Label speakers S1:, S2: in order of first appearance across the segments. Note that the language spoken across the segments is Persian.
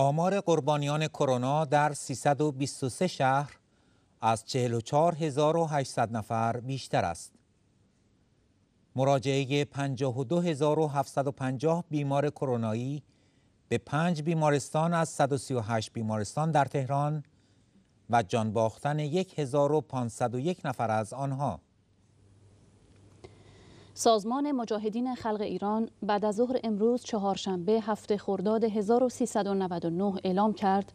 S1: آمار قربانیان کرونا در 323 شهر از 44800 نفر بیشتر است. مراجعه 52750 بیمار کرونایی به 5 بیمارستان از 138 بیمارستان در تهران و جان باختن 1501 نفر از آنها
S2: سازمان مجاهدین خلق ایران بعد از ظهر امروز چهارشنبه هفته خرداد 1399 اعلام کرد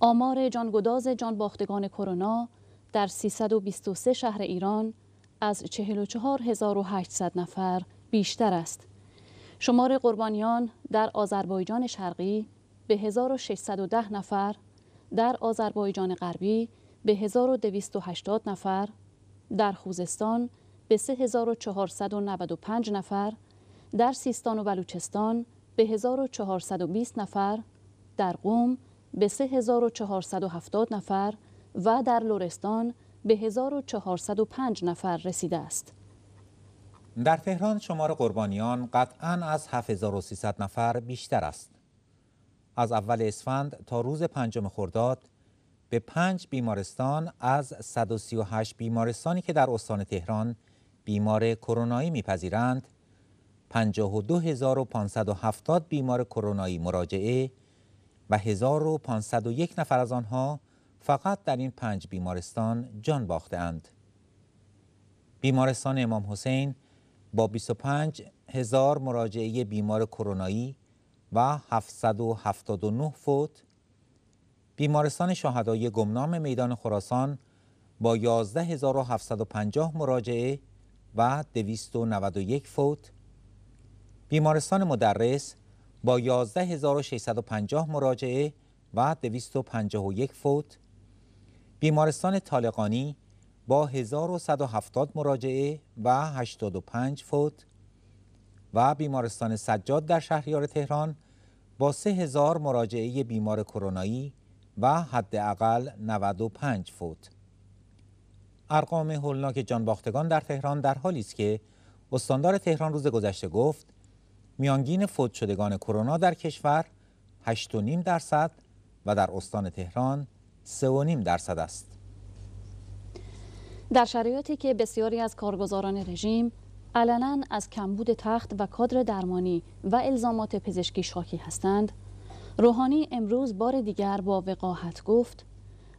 S2: آمار جانگداز جانباختگان کرونا در 323 شهر ایران از 44800 نفر بیشتر است. شمار قربانیان در آذربایجان شرقی به 1610 نفر، در آذربایجان غربی به 1280 نفر، در خوزستان به 3495 نفر، در سیستان و بلوچستان به 1420 نفر، در قوم به 3470 نفر و در لورستان به 1405 نفر رسیده است.
S1: در تهران شمار قربانیان قطعا از 7300 نفر بیشتر است. از اول اسفند تا روز پنجم خرداد به پنج بیمارستان از 138 بیمارستانی که در استان تهران بیمار کرونایی میپذیرند 52570 بیمار کرونایی مراجعه و 1501 نفر از آنها فقط در این پنج بیمارستان جان اند بیمارستان امام حسین با 25 هزار مراجعه بیمار کرونایی و 779 فوت بیمارستان شهدای گمنام میدان خراسان با 11750 مراجعه و 291 فوت بیمارستان مدرس با 11650 مراجعه و 251 فوت بیمارستان طالقانی با 1170 مراجعه و 85 فوت و بیمارستان سجاد در شهریار تهران با 3000 مراجعه بیمار کرونایی و حداقل 95 فوت ارقام هولناک جانباختگان در تهران در حالی است که استاندار تهران روز گذشته گفت میانگین فوت شدگان کرونا در کشور 8.5 درصد و در استان تهران 3.5 درصد است.
S2: در شرایطی که بسیاری از کارگزاران رژیم علنا از کمبود تخت و کادر درمانی و الزامات پزشکی شاکی هستند، روحانی امروز بار دیگر با وقاحت گفت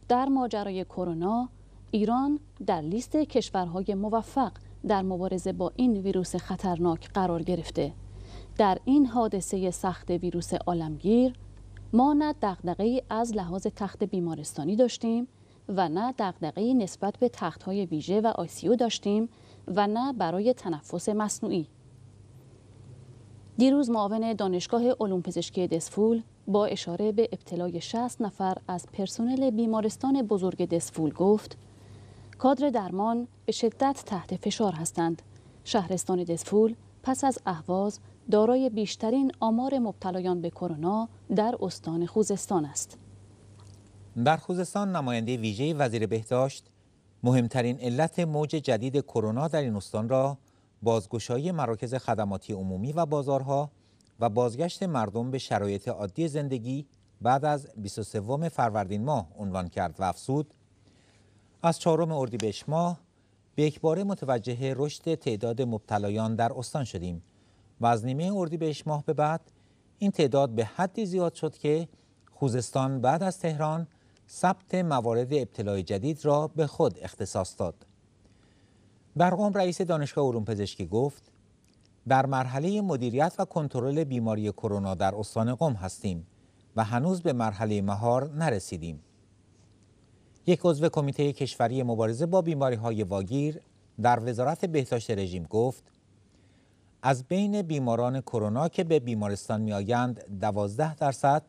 S2: در ماجرای کرونا ایران در لیست کشورهای موفق در مبارزه با این ویروس خطرناک قرار گرفته در این حادثه سخت ویروس عالمگیر ما نه دغدغه از لحاظ تخت بیمارستانی داشتیم و نه دغدغه نسبت به تختهای ویژه و آیسیو داشتیم و نه برای تنفس مصنوعی دیروز معاون دانشگاه علوم پزشکی دسفول با اشاره به ابتلای 60 نفر از پرسنل بیمارستان بزرگ دسفول گفت کادر درمان به شدت تحت فشار هستند. شهرستان دسفول پس از اهواز دارای بیشترین آمار مبتلایان به کرونا در استان خوزستان است.
S1: در خوزستان نماینده ویژه وزیر بهداشت مهمترین علت موج جدید کرونا در این استان را بازگشایی مراکز خدماتی عمومی و بازارها و بازگشت مردم به شرایط عادی زندگی بعد از 23 فروردین ماه عنوان کرد و افسود از چهارم اردیبهشت ماه به یکباره متوجه رشد تعداد مبتلایان در استان شدیم و از نیمه اردیبهشت ماه به بعد این تعداد به حدی زیاد شد که خوزستان بعد از تهران ثبت موارد ابتلای جدید را به خود اختصاص داد. برقوم رئیس دانشگاه علوم پزشکی گفت در مرحله مدیریت و کنترل بیماری کرونا در استان قم هستیم و هنوز به مرحله مهار نرسیدیم. یک عضو کمیته کشوری مبارزه با بیماری های واگیر در وزارت بهداشت رژیم گفت از بین بیماران کرونا که به بیمارستان می آیند 12 درصد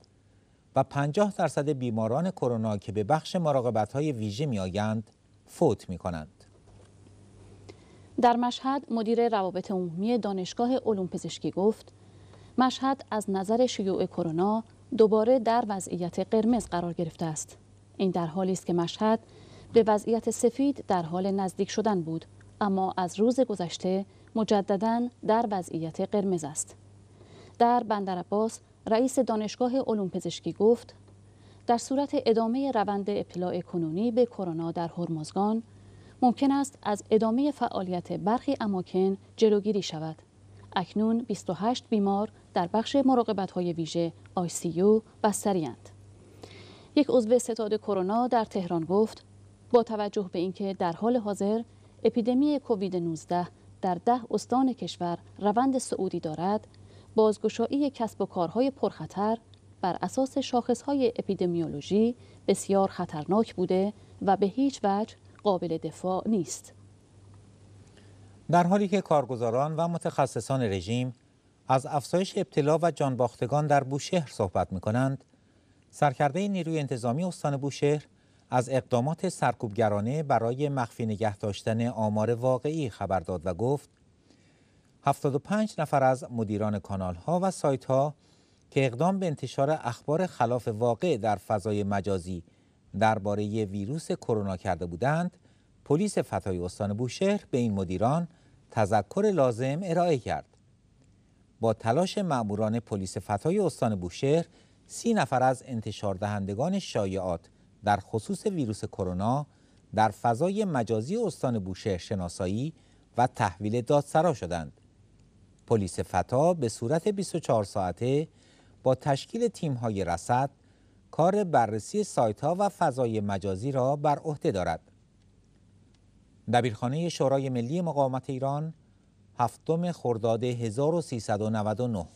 S1: و 50 درصد بیماران کرونا که به بخش مراقبت های ویژه می آیند فوت می کنند.
S2: در مشهد مدیر روابط عمومی دانشگاه علوم پزشکی گفت مشهد از نظر شیوع کرونا دوباره در وضعیت قرمز قرار گرفته است. این در حالی است که مشهد به وضعیت سفید در حال نزدیک شدن بود اما از روز گذشته مجددا در وضعیت قرمز است در بندرعباس رئیس دانشگاه علوم پزشکی گفت در صورت ادامه روند ابتلاع کنونی به کرونا در هرمزگان ممکن است از ادامه فعالیت برخی اماکن جلوگیری شود اکنون 28 بیمار در بخش مراقبت های ویژه یو بستری‌اند یک عضو ستاد کرونا در تهران گفت با توجه به اینکه در حال حاضر اپیدمی کووید 19 در ده استان کشور روند سعودی دارد بازگشایی کسب و کارهای پرخطر بر اساس شاخصهای اپیدمیولوژی بسیار خطرناک بوده و به هیچ وجه قابل دفاع نیست
S1: در حالی که کارگزاران و متخصصان رژیم از افزایش ابتلا و جانباختگان در بوشهر صحبت می کنند سرکرده نیروی انتظامی استان بوشهر از اقدامات سرکوبگرانه برای مخفی نگه داشتن آمار واقعی خبر داد و گفت 75 نفر از مدیران کانال ها و سایت ها که اقدام به انتشار اخبار خلاف واقع در فضای مجازی درباره ویروس کرونا کرده بودند پلیس فتای استان بوشهر به این مدیران تذکر لازم ارائه کرد با تلاش مأموران پلیس فتای استان بوشهر سی نفر از انتشار دهندگان شایعات در خصوص ویروس کرونا در فضای مجازی استان بوشهر شناسایی و تحویل دادسرا شدند. پلیس فتا به صورت 24 ساعته با تشکیل تیم‌های رصد کار بررسی سایت‌ها و فضای مجازی را بر عهده دارد. دبیرخانه شورای ملی مقاومت ایران هفتم خرداد 1399